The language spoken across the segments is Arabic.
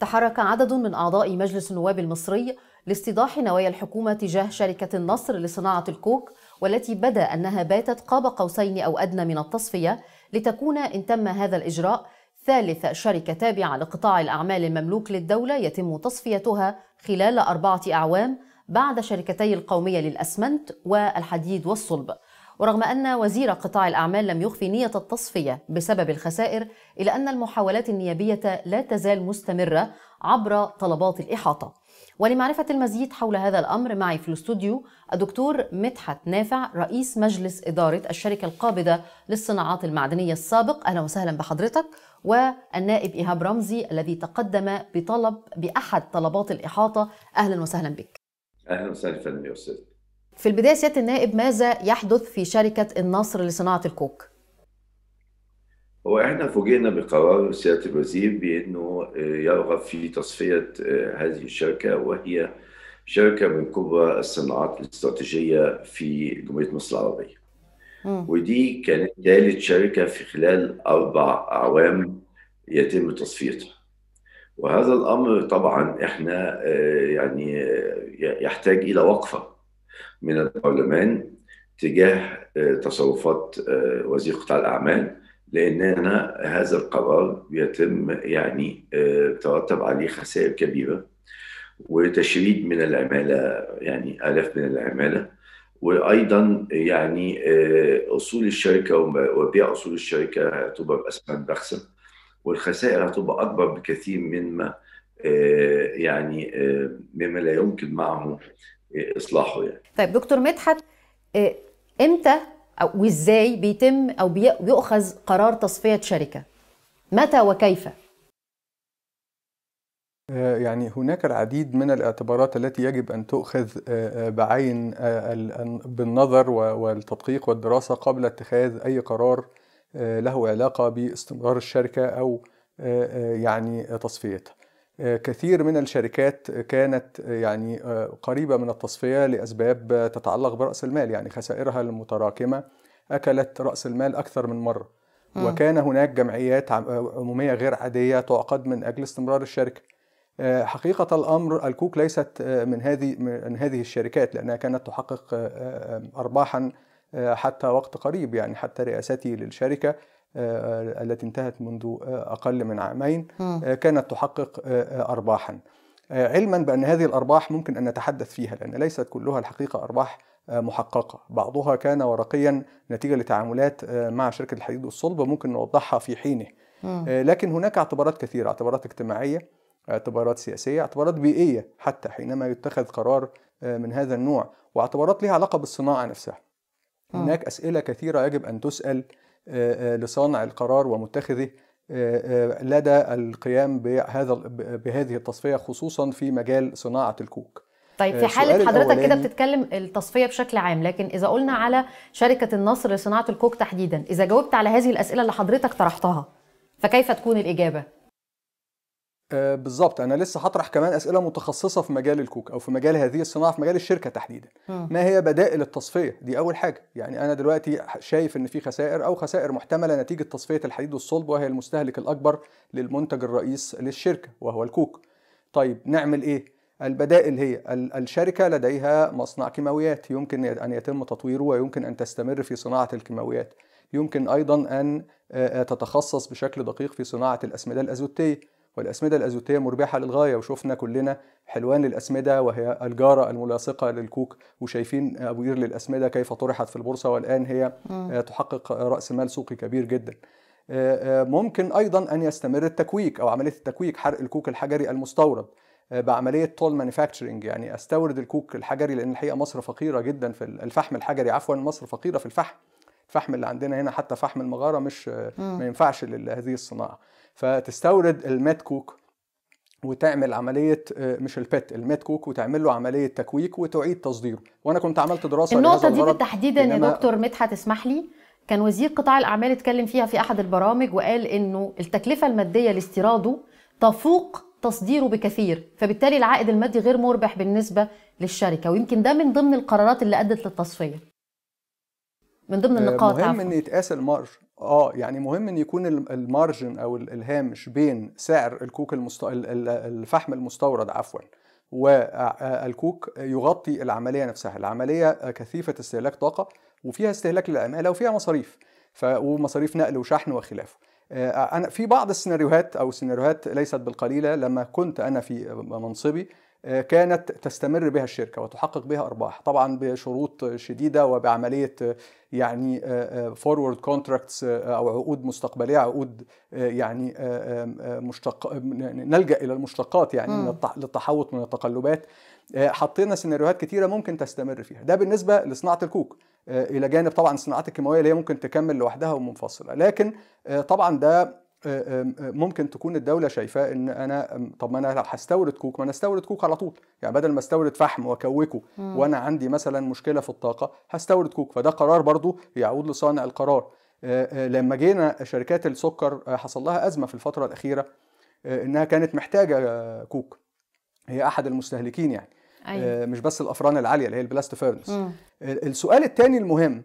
تحرك عدد من أعضاء مجلس النواب المصري لاستيضاح نوايا الحكومة تجاه شركة النصر لصناعة الكوك والتي بدا أنها باتت قاب قوسين أو أدنى من التصفية لتكون إن تم هذا الإجراء ثالث شركة تابعة لقطاع الأعمال المملوك للدولة يتم تصفيتها خلال أربعة أعوام بعد شركتي القومية للأسمنت والحديد والصلب ورغم أن وزير قطاع الأعمال لم يخفي نية التصفية بسبب الخسائر إلا أن المحاولات النيابية لا تزال مستمرة عبر طلبات الإحاطة ولمعرفة المزيد حول هذا الأمر معي في الاستوديو الدكتور مدحت نافع رئيس مجلس إدارة الشركة القابضة للصناعات المعدنية السابق أهلا وسهلا بحضرتك والنائب إيهاب رمزي الذي تقدم بطلب بأحد طلبات الإحاطة أهلا وسهلا بك أهلا وسهلا فندم يوسف في البداية سيادة النائب ماذا يحدث في شركة النصر لصناعة الكوك؟ هو احنا فوجئنا بقرار سياده الوزير بانه آه، يرغب في تصفيه آه، هذه الشركه وهي شركه من كبرى الصناعات الاستراتيجيه في جمهوريه مصر العربيه. ودي كانت ثالث شركه في خلال اربع اعوام يتم تصفيتها. وهذا الامر طبعا احنا آه، يعني يحتاج الى وقفه من البرلمان تجاه آه، تصرفات آه، وزير قطاع الاعمال لان أنا هذا القرار بيتم يعني آه، ترتب عليه خسائر كبيره وتشريد من العماله يعني الاف من العماله وايضا يعني اصول الشركه وبيع اصول الشركه هتبقى باسماء بخسه والخسائر هتبقى اكبر بكثير مما يعني مما لا يمكن معه اصلاحه يعني طيب دكتور مدحت آه، امتى او وازاي بيتم او بيؤخذ قرار تصفيه شركه متى وكيف آه، يعني هناك العديد من الاعتبارات التي يجب ان تؤخذ آه، بعين بالنظر والتدقيق والدراسه قبل اتخاذ اي قرار له علاقه باستمرار الشركه او يعني تصفيتها كثير من الشركات كانت يعني آه، قريبة من التصفية لأسباب تتعلق برأس المال يعني خسائرها المتراكمة أكلت رأس المال أكثر من مرة وكان هناك جمعيات آه، عمومية غير عادية تعقد من أجل استمرار الشركة آه، حقيقة الأمر الكوك ليست من هذه من هذه الشركات لأنها كانت تحقق أرباحا حتى وقت قريب يعني حتى رئاستي للشركة آه، التي انتهت منذ آه، أقل من عامين آه، كانت تحقق أرباحا علما بأن هذه الأرباح ممكن أن نتحدث فيها لأن ليست كلها الحقيقة أرباح محققة بعضها كان ورقيا نتيجة لتعاملات مع شركة الحديد والصلب ممكن نوضحها في حينه لكن هناك اعتبارات كثيرة اعتبارات اجتماعية اعتبارات سياسية اعتبارات بيئية حتى حينما يتخذ قرار من هذا النوع واعتبارات لها علاقة بالصناعة نفسها هناك أسئلة كثيرة يجب أن تسأل آه، آه، لصانع القرار ومتخذه آه، لدى القيام بهذا بهذه التصفيه خصوصا في مجال صناعه الكوك. طيب في حالة حضرتك كده بتتكلم التصفية بشكل عام لكن إذا قلنا على شركة النصر لصناعة الكوك تحديدا إذا جاوبت على هذه الأسئلة اللي حضرتك طرحتها فكيف تكون الإجابة؟ آه بالظبط انا لسه هطرح كمان اسئله متخصصه في مجال الكوك او في مجال هذه الصناعه في مجال الشركه تحديدا م. ما هي بدائل التصفيه دي اول حاجه يعني انا دلوقتي شايف ان في خسائر او خسائر محتمله نتيجه تصفيه الحديد والصلب وهي المستهلك الاكبر للمنتج الرئيس للشركه وهو الكوك طيب نعمل ايه البدائل هي الشركة لديها مصنع كيماويات يمكن أن يتم تطويره ويمكن أن تستمر في صناعة الكيماويات يمكن أيضا أن آه، تتخصص بشكل دقيق في صناعة الأسمدة الأزوتية والأسمدة الأزوتية مربحة للغاية وشفنا كلنا حلوان الأسمدة وهي الجارة الملاصقة للكوك وشايفين أبوير للأسمدة كيف طرحت في البورصة والآن هي م. آه، تحقق رأس مال سوقي كبير جدا آه، آه، ممكن أيضا أن يستمر التكويك أو عملية التكويك حرق الكوك الحجري المستورد بعمليه تول مانيفاكتشرينج يعني استورد الكوك الحجري لان الحقيقه مصر فقيره جدا في الفحم الحجري عفوا مصر فقيره في الفحم الفحم اللي عندنا هنا حتى فحم المغاره مش ما ينفعش لهذه الصناعه فتستورد المات كوك وتعمل عملية آه، مش البت الميت كوك وتعمل له عملية تكويك وتعيد تصديره وأنا كنت عملت دراسة النقطة دي بالتحديد إن دكتور مدحت اسمح لي كان وزير قطاع الأعمال اتكلم فيها في أحد البرامج وقال إنه التكلفة المادية لاستيراده تفوق تصديره بكثير فبالتالي العائد المادي غير مربح بالنسبة للشركة ويمكن ده من ضمن القرارات اللي أدت للتصفية من ضمن آه، النقاط مهم عفو. ان يتقاس المارج اه يعني مهم ان يكون المارجن او الهامش بين سعر الكوك المست... الفحم المستورد عفوا والكوك يغطي العمليه نفسها العمليه كثيفه استهلاك طاقه وفيها استهلاك للعماله وفيها مصاريف ف... ومصاريف نقل وشحن وخلافه انا في بعض السيناريوهات او سيناريوهات ليست بالقليله لما كنت انا في منصبي آه، كانت تستمر بها الشركه وتحقق بها ارباح طبعا بشروط شديده وبعمليه آه، يعني فورورد آه، كونتراكتس او عقود مستقبليه عقود يعني مشتق نلجا الى المشتقات يعني م. للتحوط من التقلبات حطينا سيناريوهات كثيره ممكن تستمر فيها ده بالنسبه لصناعه الكوك الى جانب طبعا الصناعات الكيماويه اللي هي ممكن تكمل لوحدها ومنفصله لكن طبعا ده ممكن تكون الدوله شايفاه ان انا طب ما انا لو هستورد كوك ما انا استورد كوك على طول يعني بدل ما استورد فحم واكوكه وانا عندي مثلا مشكله في الطاقه هستورد كوك فده قرار برضو يعود لصانع القرار أه، أه، لما جينا شركات السكر أه، حصل لها ازمه في الفتره الاخيره انها كانت محتاجه كوك هي احد المستهلكين يعني أيوة. مش بس الافران العاليه اللي هي البلاست فيرنس السؤال الثاني المهم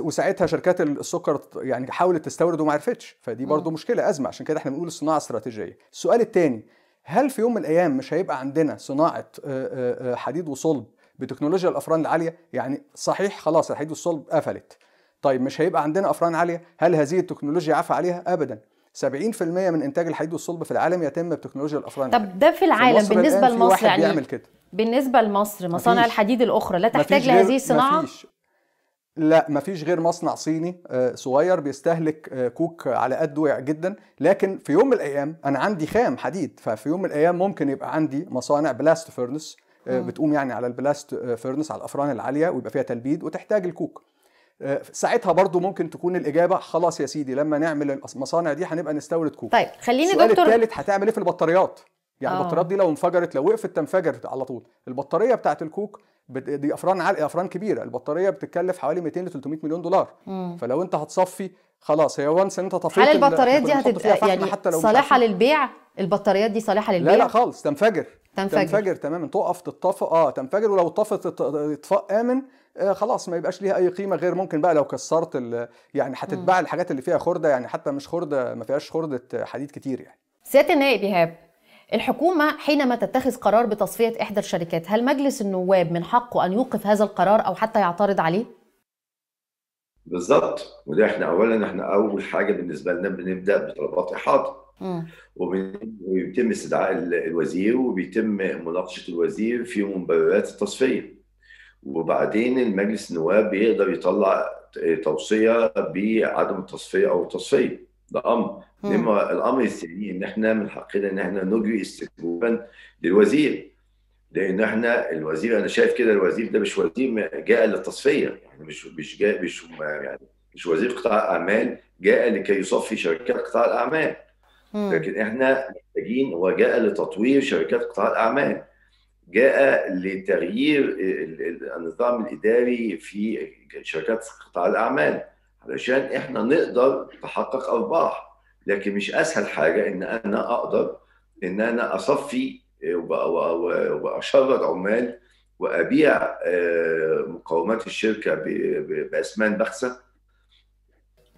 وساعتها شركات السكر يعني حاولت تستورد وما عرفتش فدي برضو مشكله ازمه عشان كده احنا بنقول الصناعه استراتيجيه السؤال الثاني هل في يوم من الايام مش هيبقى عندنا صناعه آه، آه، آه، حديد وصلب بتكنولوجيا الافران العاليه يعني صحيح خلاص الحديد والصلب قفلت طيب مش هيبقى عندنا افران عاليه هل هذه التكنولوجيا عفى عليها ابدا 70% من انتاج الحديد والصلب في العالم يتم بتكنولوجيا الافران طب ده في العالم بالنسبه لمصر يعني بيعمل كده بالنسبه لمصر مصانع الحديد الاخرى لا تحتاج لهذه الصناعه مفيش لا مفيش غير مصنع صيني آه، صغير بيستهلك آه، كوك على قد وقع جدا لكن في يوم من الايام انا عندي خام حديد ففي يوم من الايام ممكن يبقى عندي مصانع بلاست آه، فيرنس بتقوم يعني على البلاست فيرنس على الافران العاليه ويبقى فيها تلبيد وتحتاج الكوك ساعتها برضو ممكن تكون الاجابه خلاص يا سيدي لما نعمل المصانع دي هنبقى نستورد كوك طيب خليني السؤال دكتور الثالث هتعمل ايه في البطاريات يعني أوه. البطاريات دي لو انفجرت لو وقفت تنفجر على طول البطاريه بتاعت الكوك دي افران عالية افران كبيره البطاريه بتتكلف حوالي 200 ل 300 مليون دولار مم. فلو انت هتصفي خلاص هي وانس انت طفيت هل البطاريات دي هتبقى يعني حتى لو صالحه للبيع البطاريات دي صالحه للبيع لا لا خالص تنفجر تنفجر, تنفجر تماما تقف تطفى اه تنفجر ولو طفت اطفاء امن آه خلاص ما يبقاش ليها اي قيمه غير ممكن بقى لو كسرت يعني هتتباع الحاجات اللي فيها خرده يعني حتى مش خرده ما فيهاش خرده حديد كتير يعني سياده النائب ايهاب الحكومة حينما تتخذ قرار بتصفية إحدى الشركات هل مجلس النواب من حقه أن يوقف هذا القرار أو حتى يعترض عليه؟ بالظبط وده احنا اولا احنا اول حاجه بالنسبه لنا بنبدا بطلبات احاطه وبيتم استدعاء الوزير وبيتم مناقشه الوزير في مبررات التصفيه وبعدين المجلس النواب بيقدر يطلع توصيه بعدم التصفيه او التصفيه ده امر انما الامر الثاني ان احنا من حقنا ان احنا نجري استجوابا للوزير لان احنا الوزير انا شايف كده الوزير ده مش وزير جاء للتصفيه يعني مش مش جاء مش يعني مش وزير قطاع اعمال جاء لكي يصفي شركات قطاع الاعمال لكن احنا محتاجين هو جاء لتطوير شركات قطاع الاعمال جاء لتغيير النظام الاداري في شركات قطاع الاعمال علشان احنا نقدر نحقق ارباح لكن مش اسهل حاجه ان انا اقدر ان انا اصفي آه، واشرد عمال وابيع آه، مقاومات الشركه باسمان بخسه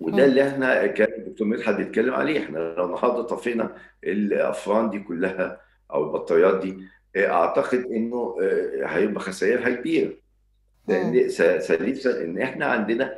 وده اللي احنا كان الدكتور مدحت بيتكلم عليه احنا لو النهارده طفينا الافران دي كلها او البطاريات دي آه، اعتقد انه هيبقى خسائرها كبيره لان سليسه ان احنا عندنا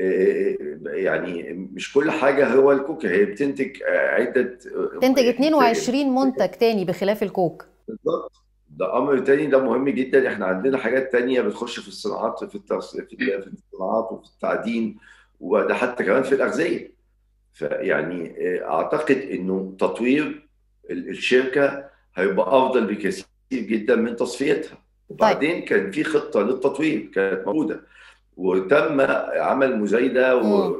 آه، آه، آه، يعني مش كل حاجه هو الكوكا هي بتنتج عده تنتج 22 منتج تاني بخلاف الكوك بالظبط ده امر تاني ده مهم جدا احنا عندنا حاجات تانية بتخش في الصناعات في في الصناعات وفي التعدين وده حتى كمان في الاغذيه فيعني اعتقد انه تطوير الشركه هيبقى افضل بكثير جدا من تصفيتها طيب. وبعدين كان في خطه للتطوير كانت موجوده وتم عمل مزايده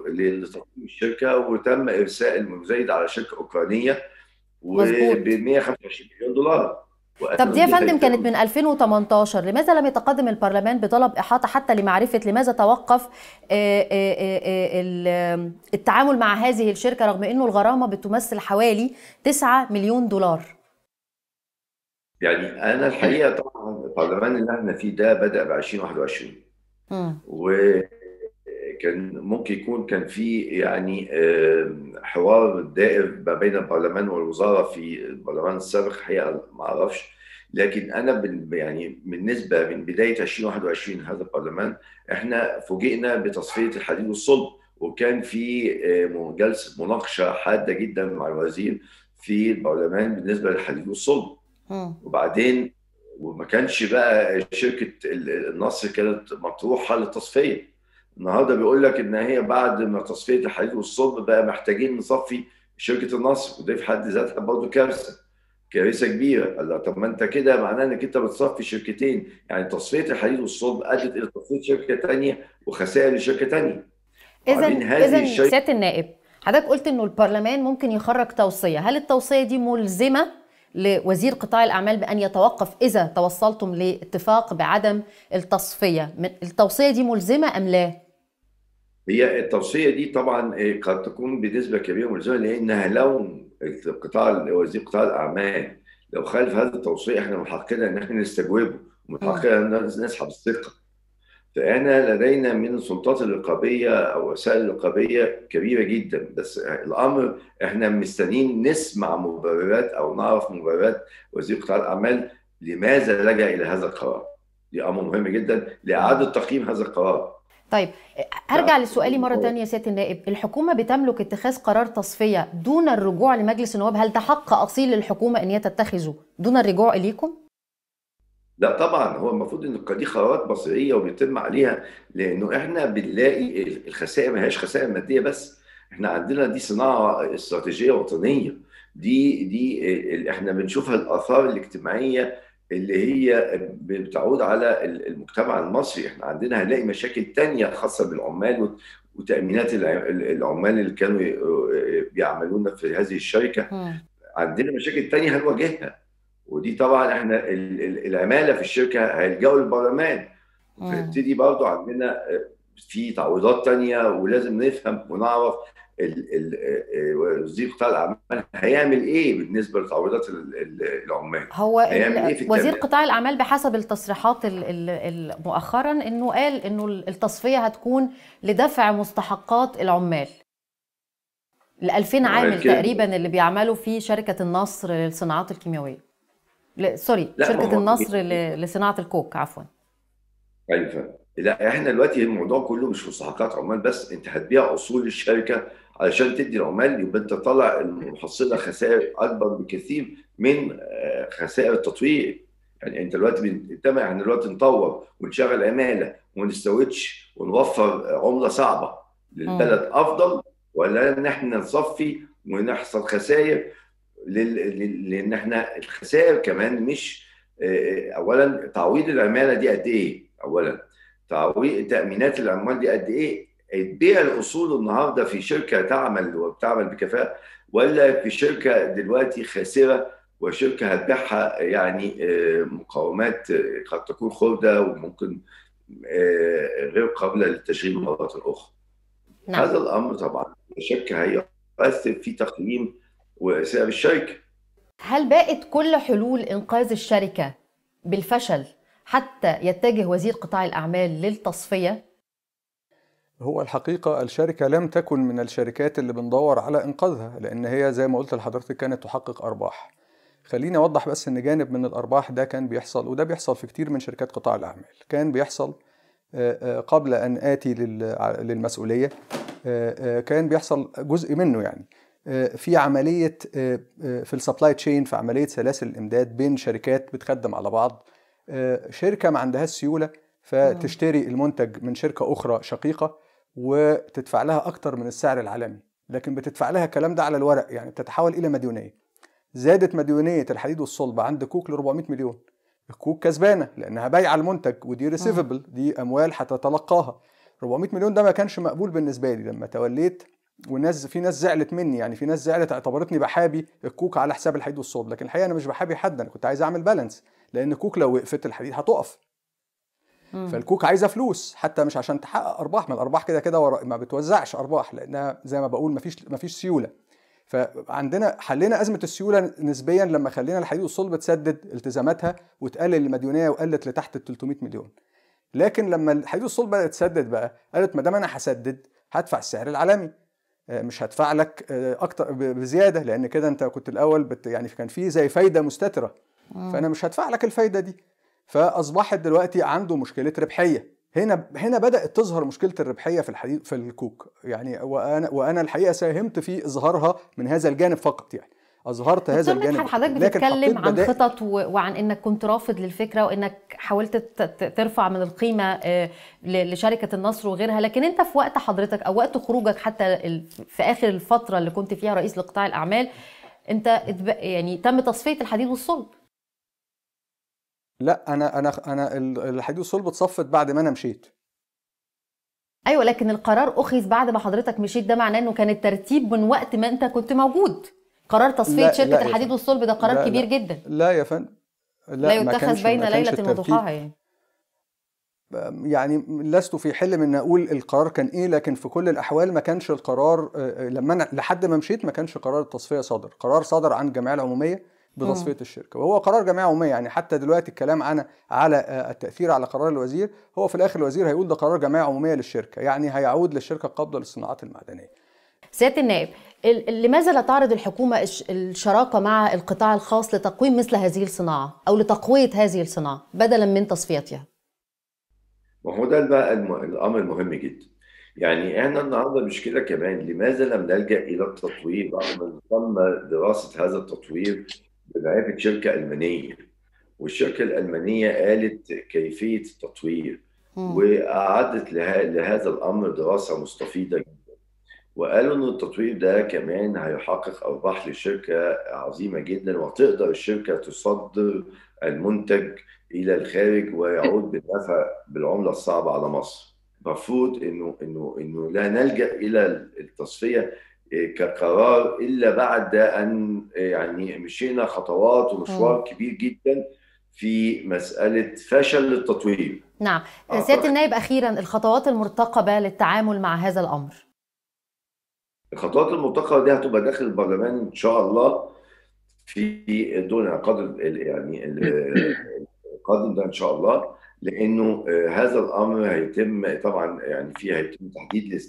لتقييم الشركه وتم ارساء المزايده على شركه اوكرانيه وب 125 مليون دولار طب دي يا فندم كانت من 2018 لماذا لم يتقدم البرلمان بطلب احاطه حتى لمعرفه لماذا توقف آه، آه، آه، التعامل مع هذه الشركه رغم انه الغرامه بتمثل حوالي 9 مليون دولار يعني انا الحقيقه طبعا البرلمان اللي احنا فيه ده بدا ب 2021 و كان ممكن يكون كان في يعني حوار دائر ما بين البرلمان والوزاره في البرلمان السابق حقيقه ما اعرفش لكن انا يعني بالنسبه من بدايه 2021 هذا البرلمان احنا فوجئنا بتصفيه الحديد والصلب وكان في جلسه مناقشه حاده جدا مع الوزير في البرلمان بالنسبه للحديد والصلب وبعدين وما كانش بقى شركه النصر كانت مطروحه للتصفيه النهارده بيقول لك ان هي بعد ما تصفيه الحديد والصلب بقى محتاجين نصفي شركه النصر ودي في حد ذاتها برضه كارثه كارثه كبيره قال لها طب ما انت كده معناه انك انت بتصفي شركتين يعني تصفيه الحديد والصلب ادت الى تصفيه شركه ثانيه وخسائر لشركه ثانيه اذا اذا سياده النائب حضرتك قلت انه البرلمان ممكن يخرج توصيه هل التوصيه دي ملزمه لوزير قطاع الأعمال بأن يتوقف إذا توصلتم لاتفاق بعدم التصفية التوصية دي ملزمة أم لا؟ هي التوصية دي طبعا إيه، قد تكون بنسبة كبيرة ملزمة لأنها لو القطاع وزير قطاع الأعمال لو خالف هذا التوصية احنا من حقنا إن احنا نستجوبه ومن حقنا ان نسحب الثقة فانا لدينا من السلطات الرقابيه او وسائل رقابيه كبيره جدا بس الامر احنا مستنيين نسمع مبررات او نعرف مبررات وزير قطاع الاعمال لماذا لجا الى هذا القرار دي امر مهم جدا لاعاده تقييم هذا القرار طيب هرجع لسؤالي مره ثانيه سياده النائب الحكومه بتملك اتخاذ قرار تصفيه دون الرجوع لمجلس النواب هل ده حق اصيل للحكومه ان هي تتخذه دون الرجوع اليكم لا طبعا هو المفروض ان دي قرارات مصيريه وبيتم عليها لانه احنا بنلاقي الخسائر ما هياش خسائر ماديه بس احنا عندنا دي صناعه استراتيجيه وطنيه دي دي احنا بنشوفها الاثار الاجتماعيه اللي هي بتعود على المجتمع المصري احنا عندنا هنلاقي مشاكل تانية خاصة بالعمال وتأمينات العمال اللي كانوا بيعملون في هذه الشركة عندنا مشاكل تانية هنواجهها ودي طبعا احنا العماله في الشركه هيلجأوا للبرلمان فيبتدي برضه عندنا آه، في تعويضات تانية ولازم نفهم ونعرف آه، آه، وزير قطاع الاعمال هيعمل ايه بالنسبه لتعويضات العمال هو إيه وزير قطاع الاعمال بحسب التصريحات مؤخرا انه قال انه التصفيه هتكون لدفع مستحقات العمال ال 2000 عامل تقريبا اللي بيعملوا في شركه النصر للصناعات الكيميائيه لا سوري لا شركه النصر ل... لصناعه الكوك عفوا ايوه لا احنا دلوقتي الموضوع كله مش مستحقات عمال بس انت هتبيع اصول الشركه علشان تدي العمال يبقى انت طالع المحصله خسائر اكبر بكثير من آه، خسائر التطوير يعني انت دلوقتي بنتمع عن دلوقتي نطور ونشغل عماله ونستوتش ونوفر عمله صعبه للبلد افضل ولا ان احنا نصفي ونحصل خسائر لان احنا الخسائر كمان مش آه، آه، اولا تعويض العماله دي قد ايه؟ اولا تعويض تامينات العمال دي قد ايه؟ تبيع الاصول النهارده في شركه تعمل وبتعمل بكفاءه ولا في شركه دلوقتي خاسره وشركه هتبيعها يعني آه، مقاومات قد تكون خرده وممكن غير قابله للتشغيل مره اخرى. نعم. هذا الامر طبعا شك هيؤثر في تقييم وساب الشركه هل بقت كل حلول انقاذ الشركه بالفشل حتى يتجه وزير قطاع الاعمال للتصفيه هو الحقيقة الشركة لم تكن من الشركات اللي بندور على إنقاذها لأن هي زي ما قلت لحضرتك كانت تحقق أرباح خليني أوضح بس إن جانب من الأرباح ده كان بيحصل وده بيحصل في كتير من شركات قطاع الأعمال كان بيحصل آه، آه، قبل أن آتي للمسؤولية آه، كان بيحصل جزء منه يعني آه، في عمليه آه، آه، في السبلاي تشين في عمليه سلاسل الامداد بين شركات بتخدم على بعض شركه ما عندهاش سيوله فتشتري المنتج من شركه اخرى شقيقه وتدفع لها اكتر من السعر العالمي لكن بتدفع لها الكلام ده على الورق يعني بتتحول الى مديونيه زادت مديونيه الحديد والصلب عند كوك ل 400 مليون الكوك كسبانه لانها بايعه المنتج ودي ريسيفبل دي اموال هتتلقاها 400 مليون ده ما كانش مقبول بالنسبه لي لما توليت وناس في ناس زعلت مني يعني في ناس زعلت اعتبرتني بحابي الكوك على حساب الحديد والصلب لكن الحقيقه انا مش بحابي حد انا كنت عايز اعمل بالانس لان الكوك لو وقفت الحديد هتقف فالكوك عايزه فلوس حتى مش عشان تحقق ارباح ما الارباح كده كده ما بتوزعش ارباح لانها زي ما بقول ما فيش ما فيش سيوله فعندنا حلينا ازمه السيوله نسبيا لما خلينا الحديد والصلب تسدد التزاماتها وتقلل المديونيه وقلت لتحت ال 300 مليون لكن لما الحديد والصلب بدات تسدد بقى قالت ما دام انا هسدد هدفع السعر العالمي آه، مش هدفع لك آه، اكتر بزياده لان كده انت كنت الاول بت يعني كان في زي فايده مستتره فانا مش هدفع لك الفايده دي فاصبحت دلوقتي عنده مشكله ربحيه هنا هنا بدات تظهر مشكله الربحيه في الحديد في الكوك يعني وانا وانا الحقيقه ساهمت في اظهارها من هذا الجانب فقط يعني اظهرت هذا الجانب حضرتك بتتكلم عن خطط وعن انك كنت رافض للفكره وانك حاولت ترفع من القيمه آه، لشركه النصر وغيرها لكن انت في وقت حضرتك او وقت خروجك حتى في اخر الفتره اللي كنت فيها رئيس لقطاع الاعمال انت يعني تم تصفيه الحديد والصلب لا انا انا انا الحديد والصلب اتصفت بعد ما انا مشيت ايوه لكن القرار اخذ بعد ما حضرتك مشيت ده معناه انه كان الترتيب من وقت ما انت كنت موجود قرار تصفيه شركه لا الحديد والصلب ده قرار لا كبير لا جدا لا يا فندم لا, لا يتخذ بين ليله وضحاها يعني يعني لست في حل من اقول القرار كان ايه لكن في كل الاحوال ما كانش القرار آه، آه، لما انا لحد ما مشيت ما كانش قرار التصفيه صادر قرار صدر عن الجمعيه العموميه بتصفيه الشركه وهو قرار جمعيه عموميه يعني حتى دلوقتي الكلام عن على آه، التاثير على قرار الوزير هو في الاخر الوزير هيقول ده قرار جمعيه عموميه للشركه يعني هيعود للشركه القابضه للصناعات المعدنيه. سياده النائب لماذا لا تعرض الحكومة الشراكة مع القطاع الخاص لتقويم مثل هذه الصناعة أو لتقوية هذه الصناعة بدلا من تصفيتها؟ ما هو ده بقى الأمر مهم جدا يعني احنا النهارده مشكله كمان لماذا لم نلجا الى التطوير رغم ان تم دراسه هذا التطوير بمعرفه شركه المانيه والشركه الالمانيه قالت كيفيه التطوير واعدت لهذا الامر دراسه مستفيضه جدا وقالوا ان التطوير ده كمان هيحقق ارباح للشركه عظيمه جدا وتقدر الشركه تصدر المنتج الى الخارج ويعود بالنفع بالعمله الصعبه على مصر. المفروض انه انه انه لا نلجا الى التصفيه إيه، كقرار الا بعد ان إيه، يعني مشينا خطوات ومشوار كبير جدا في مساله فشل التطوير. نعم، آه. سياده النائب اخيرا الخطوات المرتقبه للتعامل مع هذا الامر. الخطوات المرتقبه دي هتبقى داخل البرلمان ان شاء الله في دون يعني القدر يعني القادم ده ان شاء الله لانه آه، هذا الامر هيتم طبعا يعني فيه هيتم تحديد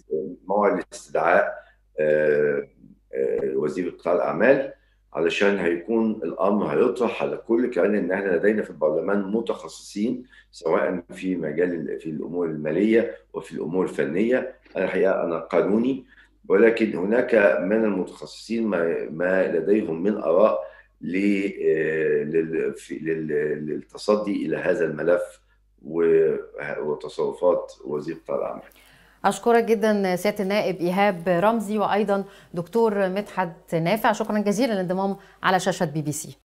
موعد استدعاء آه، آه، وزير قطاع الاعمال علشان هيكون الامر هيطرح على كل كيان ان احنا لدينا في البرلمان متخصصين سواء في مجال في الامور الماليه وفي الامور الفنيه انا الحقيقه انا قانوني ولكن هناك من المتخصصين ما لديهم من اراء آه، للتصدي الى هذا الملف وتصرفات وزير قطاع الاعمال. اشكرك جدا سياده النائب ايهاب رمزي وايضا دكتور مدحت نافع شكرا جزيلا للانضمام على شاشه بي بي سي.